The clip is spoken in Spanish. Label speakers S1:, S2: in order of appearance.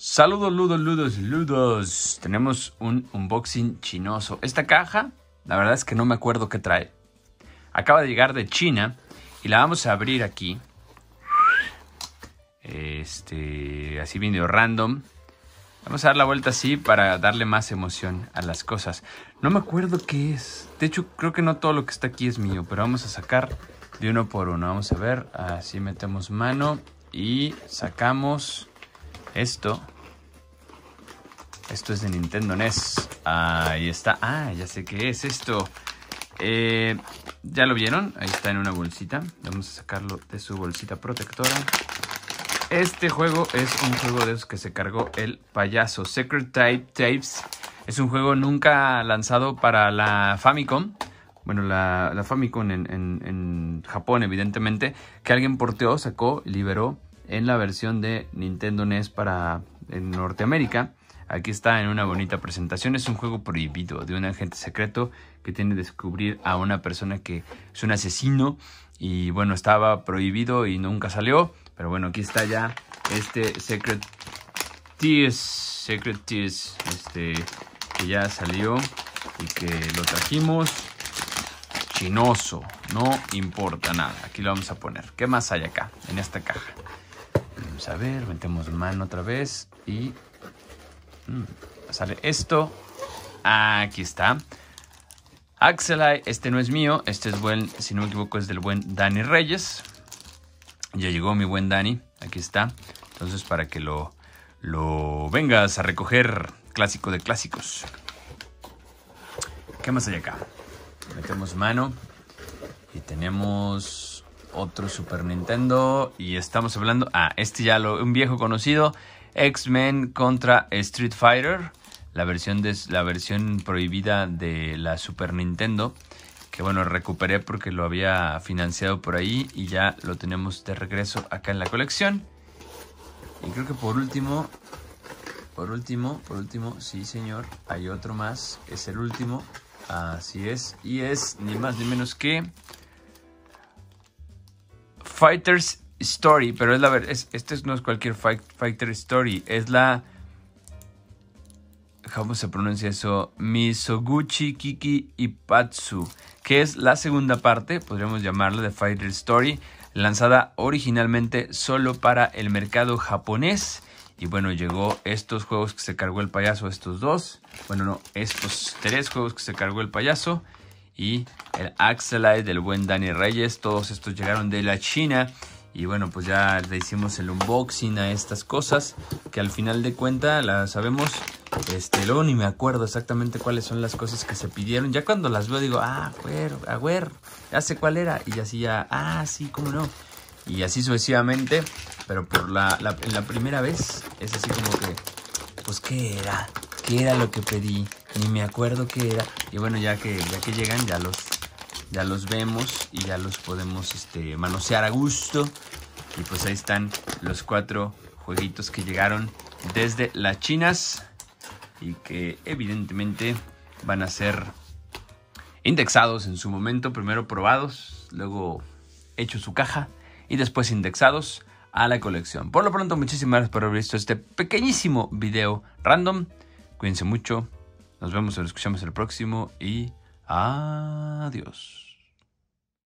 S1: Saludos, ludos, ludos, ludos. Tenemos un unboxing chinoso. Esta caja, la verdad es que no me acuerdo qué trae. Acaba de llegar de China y la vamos a abrir aquí. Este, así video random. Vamos a dar la vuelta así para darle más emoción a las cosas. No me acuerdo qué es. De hecho, creo que no todo lo que está aquí es mío, pero vamos a sacar de uno por uno. Vamos a ver, así metemos mano y sacamos esto. Esto es de Nintendo NES. Ahí está. Ah, ya sé qué es esto. Eh, ya lo vieron. Ahí está en una bolsita. Vamos a sacarlo de su bolsita protectora. Este juego es un juego de los que se cargó el payaso. Secret Type Tapes. Es un juego nunca lanzado para la Famicom bueno, la, Famicom en, en, Japón, evidentemente, que alguien porteó, sacó, liberó en la versión de Nintendo NES para Norteamérica. Aquí está en una bonita presentación. Es un juego prohibido de un agente secreto que tiene que descubrir a una persona que es un asesino. Y bueno, estaba prohibido y nunca salió. Pero bueno, aquí está ya este Secret Tears. Secret Tears. Este que ya salió y que lo trajimos. Chinoso. No importa nada. Aquí lo vamos a poner. ¿Qué más hay acá? En esta caja a ver, metemos mano otra vez y mm, sale esto. Aquí está. Axel este no es mío, este es buen, si no me equivoco, es del buen Dani Reyes. Ya llegó mi buen Dani, aquí está. Entonces para que lo, lo vengas a recoger, clásico de clásicos. ¿Qué más hay acá? Metemos mano y tenemos otro Super Nintendo y estamos hablando, ah, este ya lo, un viejo conocido, X-Men contra Street Fighter, la versión, de, la versión prohibida de la Super Nintendo, que bueno, recuperé porque lo había financiado por ahí y ya lo tenemos de regreso acá en la colección. Y creo que por último, por último, por último, sí señor, hay otro más, es el último, así es, y es ni más ni menos que... Fighter's Story, pero es la verdad, es, este no es cualquier Fighters Fighter Story, es la... ¿Cómo se pronuncia eso? Misoguchi, Kiki y Patsu, que es la segunda parte, podríamos llamarla, de Fighter Story, lanzada originalmente solo para el mercado japonés. Y bueno, llegó estos juegos que se cargó el payaso, estos dos. Bueno, no, estos tres juegos que se cargó el payaso y el Axelite del buen Dani Reyes. Todos estos llegaron de la China. Y bueno, pues ya le hicimos el unboxing a estas cosas. Que al final de cuenta las sabemos. Este, luego ni me acuerdo exactamente cuáles son las cosas que se pidieron. Ya cuando las veo digo, ah, güer, a güer, ya sé cuál era. Y así ya, ah, sí, cómo no. Y así sucesivamente. Pero por la, la primera vez es así como que, pues, ¿qué era? ¿Qué era lo que pedí? ni me acuerdo que era. Y bueno, ya que, ya que llegan, ya los, ya los vemos y ya los podemos este, manosear a gusto. Y pues ahí están los cuatro jueguitos que llegaron desde las chinas y que evidentemente van a ser indexados en su momento, primero probados, luego Hecho su caja y después indexados a la colección. Por lo pronto, muchísimas gracias por haber visto este pequeñísimo video random. Cuídense mucho. Nos vemos, nos escuchamos el próximo y adiós.